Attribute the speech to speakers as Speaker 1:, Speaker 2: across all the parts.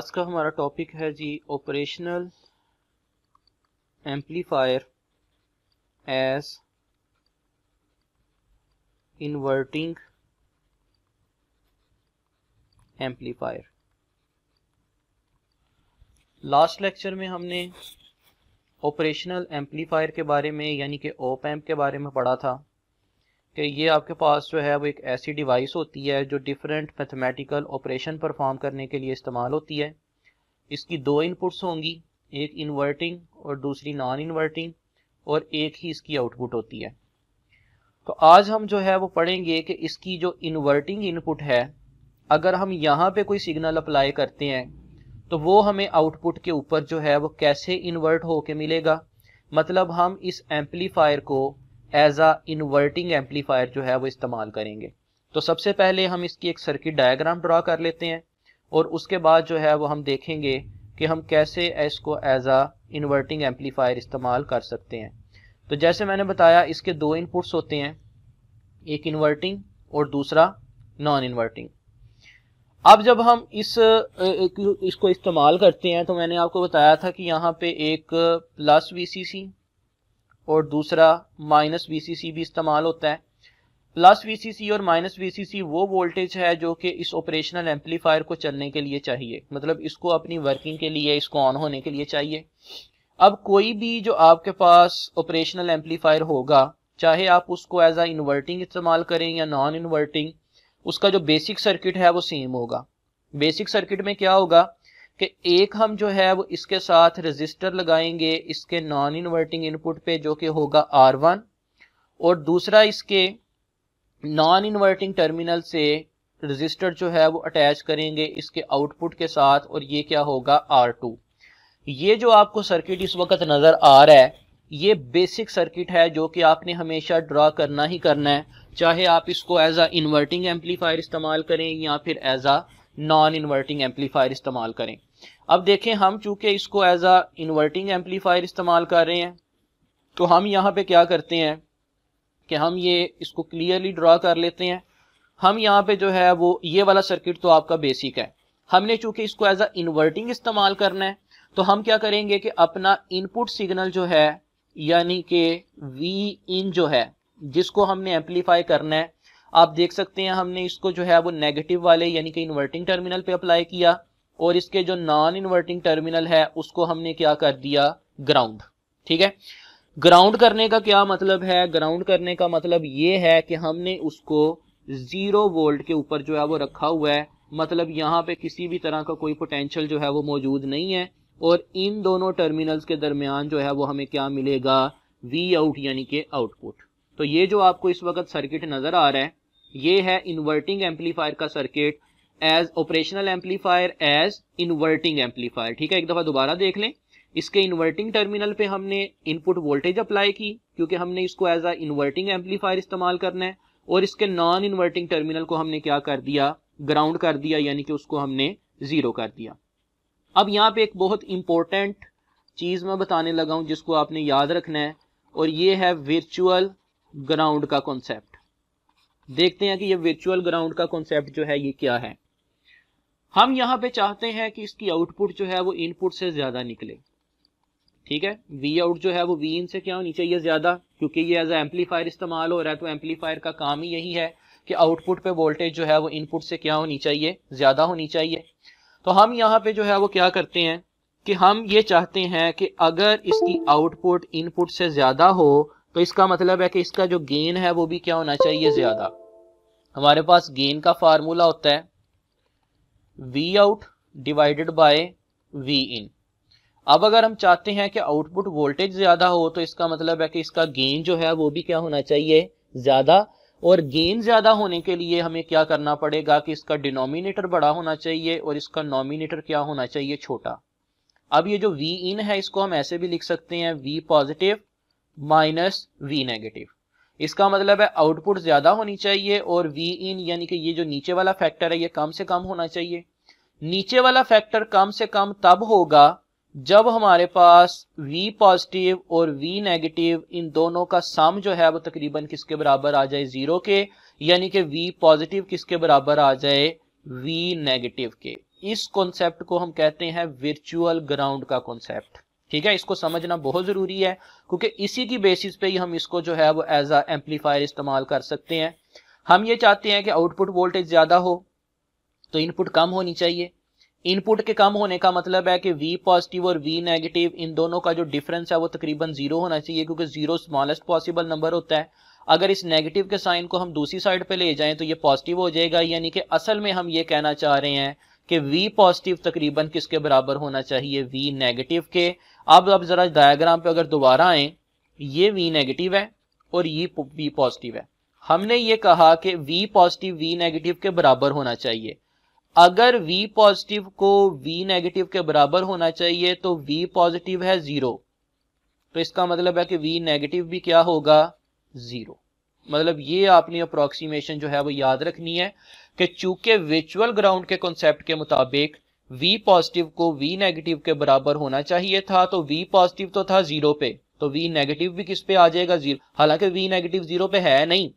Speaker 1: आज का हमारा टॉपिक है जी operational amplifier as inverting amplifier last lecture में हमने ऑपरेशनल एम्पलीफायर के बारे में यानी कि ओप एम्प के बारे में पढ़ा था कि ये आपके पास जो है वो एक ऐसी डिवाइस होती है जो डिफरेंट मैथमेटिकल ऑपरेशन परफॉर्म करने के लिए इस्तेमाल होती है इसकी दो इनपुट्स होंगी एक इन्वर्टिंग और दूसरी नॉन इन्वर्टिंग और एक ही इसकी आउटपुट होती है तो आज हम जो है वो पढ़ेंगे कि इसकी जो इन्वर्टिंग इनपुट है अगर हम यहाँ पे कोई सिग्नल अप्लाई करते हैं तो वो हमें आउटपुट के ऊपर जो है वो कैसे इन्वर्ट होके मिलेगा मतलब हम इस एम्पलीफायर को एज आ इन्वर्टिंग एम्पलीफायर जो है वो इस्तेमाल करेंगे तो सबसे पहले हम इसकी एक सर्किट डायग्राम ड्रा कर लेते हैं और उसके बाद जो है वो हम देखेंगे कि हम कैसे इसको एज आ इन्वर्टिंग एम्पलीफायर इस्तेमाल कर सकते हैं तो जैसे मैंने बताया इसके दो इनपुट्स होते हैं एक इन्वर्टिंग और दूसरा नॉन इन्वर्टिंग अब जब हम इस इसको इस्तेमाल करते हैं तो मैंने आपको बताया था कि यहाँ पे एक प्लस सी और दूसरा माइनस वी भी इस्तेमाल होता है प्लस वी और माइनस वी वो वोल्टेज है जो कि इस ऑपरेशनल एम्पलीफायर को चलने के लिए चाहिए मतलब इसको अपनी वर्किंग के लिए इसको ऑन होने के लिए चाहिए अब कोई भी जो आपके पास ऑपरेशनल एम्पलीफायर होगा चाहे आप उसको एज आ इन्वर्टिंग इस्तेमाल करें या नॉन इन्वर्टिंग उसका जो बेसिक सर्किट है वो सेम होगा बेसिक सर्किट में क्या होगा कि एक हम जो है वो इसके साथ रजिस्टर लगाएंगे इसके नॉन इन्वर्टिंग इनपुट पे जो कि होगा आर वन और दूसरा इसके नॉन इन्वर्टिंग टर्मिनल से रजिस्टर जो है वो अटैच करेंगे इसके आउटपुट के साथ और ये क्या होगा आर टू ये जो आपको सर्किट इस वक्त नज़र आ रहा है ये बेसिक सर्किट है जो कि आपने हमेशा ड्रा करना ही करना है चाहे आप इसको एज आ इन्वर्टिंग एम्पलीफायर इस्तेमाल करें या फिर as a non inverting amplifier इस्तेमाल करें अब देखें हम चूंकि इसको एज अ इन्वर्टिंग एम्पलीफायर इस्तेमाल कर रहे हैं तो हम यहाँ पे क्या करते हैं कि हम ये इसको क्लियरली ड्रा कर लेते हैं हम यहाँ पे जो है वो ये वाला सर्किट तो आपका बेसिक है हमने चूंकि इसको एज अ इन्वर्टिंग इस्तेमाल करना है तो हम क्या करेंगे कि अपना इनपुट सिग्नल जो है यानी कि वी इन जो है जिसको हमने एम्पलीफाई करना है आप देख सकते हैं हमने इसको जो है वो नेगेटिव वाले यानी कि इन्वर्टिंग टर्मिनल पे अप्लाई किया और इसके जो नॉन इन्वर्टिंग टर्मिनल है उसको हमने क्या कर दिया ग्राउंड ठीक है ग्राउंड करने का क्या मतलब है ग्राउंड करने का मतलब ये है कि हमने उसको जीरो वोल्ट के ऊपर जो है वो रखा हुआ है मतलब यहाँ पे किसी भी तरह का कोई पोटेंशियल जो है वो मौजूद नहीं है और इन दोनों टर्मिनल्स के दरमियान जो है वो हमें क्या मिलेगा वी आउट यानी के आउटपुट तो ये जो आपको इस वक्त सर्किट नज़र आ रहा है ये है इन्वर्टिंग एम्पलीफायर का circuit as operational amplifier as inverting amplifier ठीक है एक दफा दोबारा देख लें इसके इन्वर्टिंग टर्मिनल पे हमने इनपुट वोल्टेज अप्लाई की क्योंकि हमने इसको एज अ इन्वर्टिंग एम्पलीफायर इस्तेमाल करना है और इसके नॉन इन्वर्टिंग टर्मिनल को हमने क्या कर दिया ग्राउंड कर दिया यानी कि उसको हमने जीरो कर दिया अब यहाँ पे एक बहुत इंपॉर्टेंट चीज मैं बताने लगा हूं जिसको आपने याद रखना है और ये है वर्चुअल ग्राउंड का कॉन्सेप्ट देखते हैं कि ये वर्चुअल ग्राउंड का कॉन्सेप्ट जो है ये क्या है हम यहाँ पे चाहते हैं कि इसकी आउटपुट जो है वो इनपुट से ज़्यादा निकले ठीक है वी आउट जो है वो वी इन से क्या होनी चाहिए ज़्यादा क्योंकि ये एज एम्पलीफायर इस्तेमाल हो रहा है तो एम्पलीफायर का काम ही यही है कि आउटपुट पे वोल्टेज जो है वो इनपुट से क्या होनी चाहिए ज़्यादा होनी चाहिए तो हम यहाँ पे जो है वो क्या करते हैं कि हम ये चाहते हैं कि अगर इसकी आउटपुट इनपुट से ज़्यादा हो तो इसका मतलब है कि इसका जो गेन है वो भी क्या होना चाहिए ज़्यादा हमारे पास गेन का फार्मूला होता है V out divided by V in अब अगर हम चाहते हैं कि आउटपुट वोल्टेज ज़्यादा हो तो इसका मतलब है कि इसका गेन जो है वो भी क्या होना चाहिए ज़्यादा और गेन ज़्यादा होने के लिए हमें क्या करना पड़ेगा कि इसका डिनोमिनेटर बड़ा होना चाहिए और इसका नॉमिनेटर क्या होना चाहिए छोटा अब ये जो वी इन है इसको हम ऐसे भी लिख सकते हैं V positive minus V negative इसका मतलब है आउटपुट ज़्यादा होनी चाहिए और वी इन यानी कि ये जो नीचे वाला फैक्टर है ये कम से कम होना चाहिए नीचे वाला फैक्टर कम से कम तब होगा जब हमारे पास V पॉजिटिव और V नेगेटिव इन दोनों का सम जो है वो तकरीबन किसके बराबर आ जाए जीरो के यानी कि V पॉजिटिव किसके बराबर आ जाए V नेगेटिव के इस कॉन्सेप्ट को हम कहते हैं वर्चुअल ग्राउंड का कॉन्सेप्ट ठीक है इसको समझना बहुत ज़रूरी है क्योंकि इसी की बेसिस पे ही हम इसको जो है वो एज अ एम्पलीफायर इस्तेमाल कर सकते हैं हम ये चाहते हैं कि आउटपुट वोल्टेज ज़्यादा हो तो इनपुट कम होनी चाहिए इनपुट के कम होने का मतलब है कि वी पॉजिटिव और वी नेगेटिव इन दोनों का जो डिफरेंस है वो तकरीबन जीरो होना चाहिए क्योंकि जीरो स्मॉलेस्ट पॉसिबल नंबर होता है अगर इस नेगेटिव के साइन को हम दूसरी साइड पे ले जाएं तो ये पॉजिटिव हो जाएगा यानी कि असल में हम ये कहना चाह रहे हैं कि v पॉजिटिव तकरीबन किसके बराबर होना चाहिए v नेगेटिव के अब अब जरा डायग्राम पे अगर दोबारा आए ये v नेगेटिव है और ये v पॉजिटिव है हमने ये कहा कि v पॉजिटिव v नेगेटिव के बराबर होना चाहिए अगर v पॉजिटिव को v नेगेटिव के बराबर होना चाहिए तो v पॉजिटिव है जीरो तो इसका मतलब है कि v नेगेटिव भी क्या होगा जीरो मतलब ये आपने अप्रोक्सीमेशन जो है वो याद रखनी है कि चूंकि विचुअल ग्राउंड के कॉन्सेप्ट के मुताबिक v पॉजिटिव को v नेगेटिव के बराबर होना चाहिए था तो v पॉजिटिव तो था जीरो पे तो v नेगेटिव भी किस पे आ जाएगा जीरो हालांकि v नेगेटिव जीरो पे है नहीं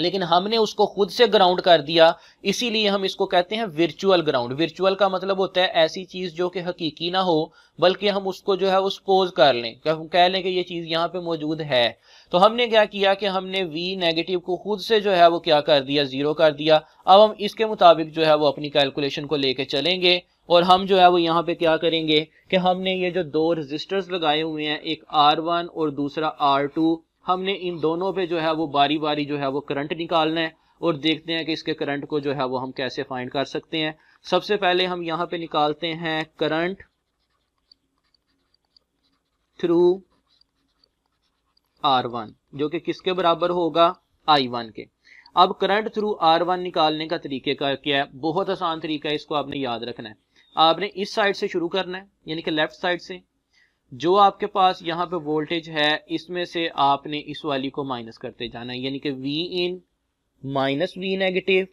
Speaker 1: लेकिन हमने उसको खुद से ग्राउंड कर दिया इसीलिए हम इसको कहते हैं वर्चुअल ग्राउंड वर्चुअल का मतलब होता है ऐसी चीज़ जो कि हकीकी ना हो बल्कि हम उसको जो है वो सपोज कर लें कह लें कि ये चीज़ यहाँ पे मौजूद है तो हमने क्या किया कि हमने वी नेगेटिव को खुद से जो है वो क्या कर दिया ज़ीरो कर दिया अब हम इसके मुताबिक जो है वो अपनी कैलकुलेशन को लेके चलेंगे और हम जो है वो यहाँ पे क्या करेंगे कि हमने ये जो दो रजिस्टर्स लगाए हुए हैं एक आर वन और दूसरा आर टू हमने इन दोनों पे जो है वो बारी बारी जो है वो करंट निकालना है और देखते हैं कि इसके करंट को जो है वो हम कैसे फाइंड कर सकते हैं सबसे पहले हम यहाँ पे निकालते हैं करंट थ्रू आर वन जो कि किसके बराबर होगा आई वन के अब करंट थ्रू आर वन निकालने का तरीके का क्या है बहुत आसान तरीका है इसको आपने याद रखना है आपने इस साइड से शुरू करना है यानी कि लेफ्ट साइड से जो आपके पास यहाँ पे वोल्टेज है इसमें से आपने इस वाली को माइनस करते जाना है यानी कि V in minus V negative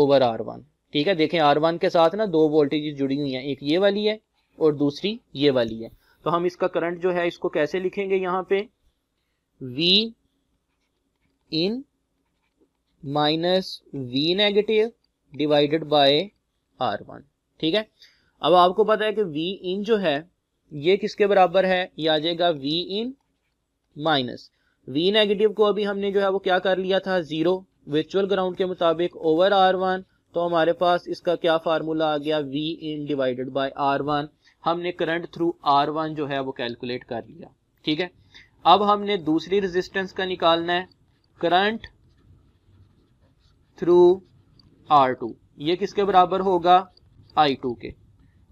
Speaker 1: over R one ठीक है देखें आर वन के साथ ना दो वोल्टेज जुड़ी हुई हैं एक ये वाली है और दूसरी ये वाली है तो हम इसका करंट जो है इसको कैसे लिखेंगे यहाँ पे V in minus V negative divided by R one ठीक है अब आपको पता है कि वी इन जो है ये किसके बराबर है ये आ जाएगा V in minus V negative को अभी हमने जो है वो क्या कर लिया था जीरो वर्चुअल ग्राउंड के मुताबिक ओवर आर वन तो हमारे पास इसका क्या फार्मूला आ गया V in divided by R one हमने करंट थ्रू आर वन जो है वो कैलकुलेट कर लिया ठीक है अब हमने दूसरी रेजिस्टेंस का निकालना है करंट थ्रू आर टू ये किसके बराबर होगा आई टू के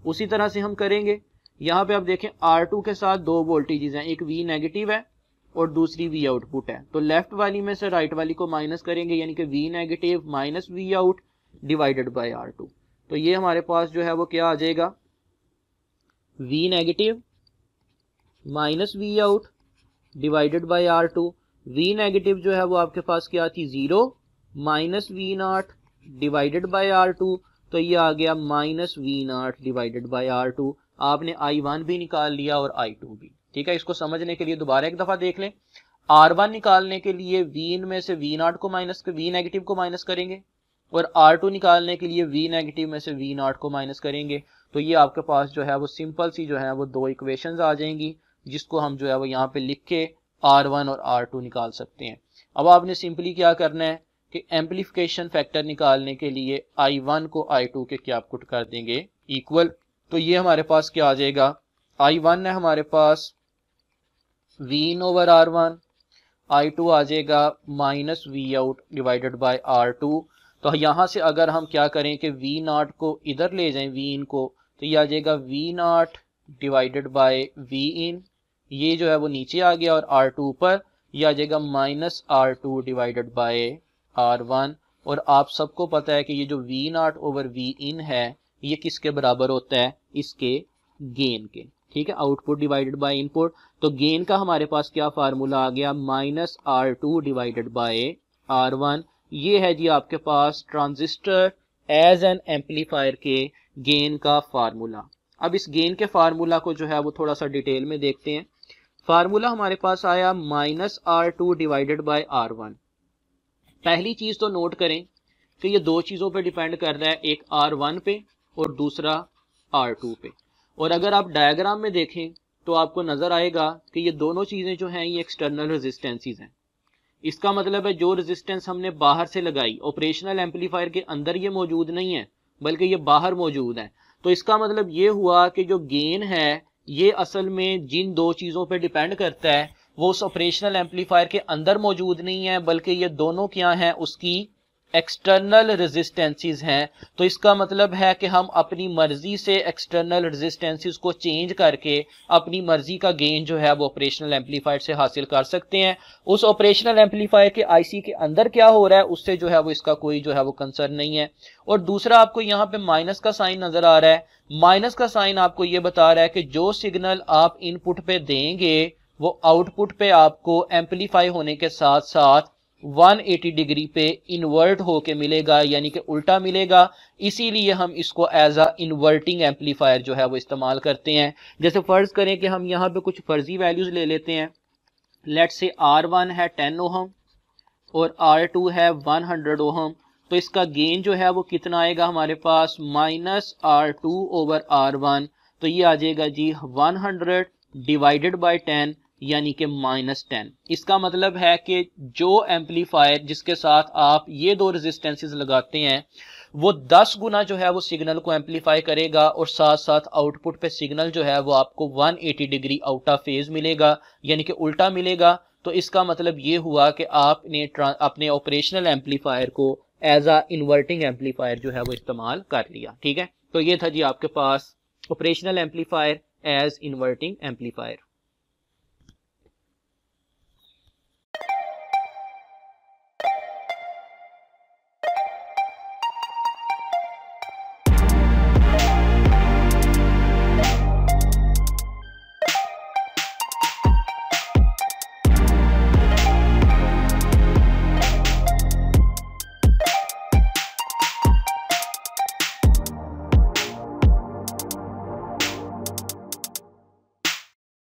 Speaker 1: उसी तरह से हम करेंगे यहाँ पे आप देखें R2 के साथ दो वोल्टेजेस हैं एक V नेगेटिव है और दूसरी V आउटपुट है तो लेफ्ट वाली में से राइट वाली को माइनस करेंगे यानी कि V negative minus V out divided by R two तो ये हमारे पास जो है वो क्या आ जाएगा V negative minus V out divided by R two V negative जो है वो आपके पास क्या थी zero minus V naught divided by R two तो ये आ गया minus V naught divided by R two आपने आई वन भी निकाल लिया और आई टू भी ठीक है इसको समझने के लिए दोबारा एक दफा देख लें आर वन निकालने के लिए वी में से वी नॉट को माइनस वी नेगेटिव को माइनस करेंगे और आर टू निकालने के लिए वी नेगेटिव में से वी नॉट को माइनस करेंगे तो ये आपके पास जो है वो सिंपल सी जो है वो दो इक्वेशन आ जाएंगी जिसको हम जो है वो यहाँ पे लिख के आर वन और आर टू निकाल सकते हैं अब आपने सिंपली क्या करना है कि एम्पलीफिकेशन फैक्टर निकालने के लिए आई वन को आई टू के क्या पुट कर देंगे इक्वल तो ये हमारे पास क्या आ जाएगा आई वन है हमारे पास V in over R one I two आ जाएगा minus V out divided by R two तो यहां से अगर हम क्या करें कि वी नाट को इधर ले जाएं वी इन को तो ये आ जाएगा V naught divided by V in ये जो है वो नीचे आ गया और आर टू पर यह आ जाएगा minus R two divided by R one और आप सबको पता है कि ये जो V naught over V in है ये किसके बराबर होता है इसके गेन के ठीक है आउटपुट डिवाइडेड बाय इनपुट तो गेन का हमारे पास क्या फार्मूला आ गया minus R two divided by R one ये है जी आपके पास ट्रांजिस्टर एज एन एम्पलीफायर के गेन का फार्मूला अब इस गेन के फार्मूला को जो है वो थोड़ा सा डिटेल में देखते हैं फार्मूला हमारे पास आया minus R two divided by R one पहली चीज तो नोट करें कि ये दो चीज़ों पे डिपेंड कर रहा है एक आर वन पे और दूसरा आर टू पे और अगर आप डायग्राम में देखें तो आपको नज़र आएगा कि ये दोनों चीज़ें जो हैं ये एक्सटर्नल रेजिस्टेंसीज हैं इसका मतलब है जो रेजिस्टेंस हमने बाहर से लगाई ऑपरेशनल एम्पलीफायर के अंदर ये मौजूद नहीं है बल्कि ये बाहर मौजूद है तो इसका मतलब ये हुआ कि जो गेन है ये असल में जिन दो चीज़ों पर डिपेंड करता है वो उस ऑपरेशनल एम्पलीफायर के अंदर मौजूद नहीं है बल्कि ये दोनों क्या हैं उसकी एक्सटर्नल रेजिस्टेंसीज हैं तो इसका मतलब है कि हम अपनी मर्जी से एक्सटर्नल रेजिस्टेंसीज को चेंज करके अपनी मर्जी का गेन जो है वो ऑपरेशनल एम्पलीफायर से हासिल कर सकते हैं उस ऑपरेशनल एम्पलीफायर के आईसी के अंदर क्या हो रहा है उससे जो है वो इसका कोई जो है वो कंसर्न नहीं है और दूसरा आपको यहाँ पे माइनस का साइन नजर आ रहा है माइनस का साइन आपको ये बता रहा है कि जो सिग्नल आप इनपुट पे देंगे वो आउटपुट पे आपको एम्पलीफाई होने के साथ साथ 180 डिग्री पे इन्वर्ट होके मिलेगा यानी कि उल्टा मिलेगा इसीलिए हम इसको एज अ इन्वर्टिंग एम्पलीफायर जो है वो इस्तेमाल करते हैं जैसे फ़र्ज़ करें कि हम यहाँ पे कुछ फर्जी वैल्यूज़ ले लेते हैं लेट से आर वन है टेन ओहम और आर टू है वन हंड्रेड ओहम तो इसका गेन जो है वो कितना आएगा हमारे पास minus R two over R one तो ये आ जाएगा जी one hundred divided by ten यानी कि माइनस टेन इसका मतलब है कि जो एम्पलीफायर जिसके साथ आप ये दो रेजिस्टेंसेस लगाते हैं वो दस गुना जो है वो सिग्नल को एम्पलीफाई करेगा और साथ साथ आउटपुट पे सिग्नल जो है वो आपको 180 डिग्री आउट ऑफ फेज मिलेगा यानी कि उल्टा मिलेगा तो इसका मतलब ये हुआ कि आपने अपने ऑपरेशनल एम्पलीफायर को एज आ इन्वर्टिंग एम्पलीफायर जो है वो इस्तेमाल कर लिया ठीक है तो ये था जी आपके पास operational amplifier as inverting amplifier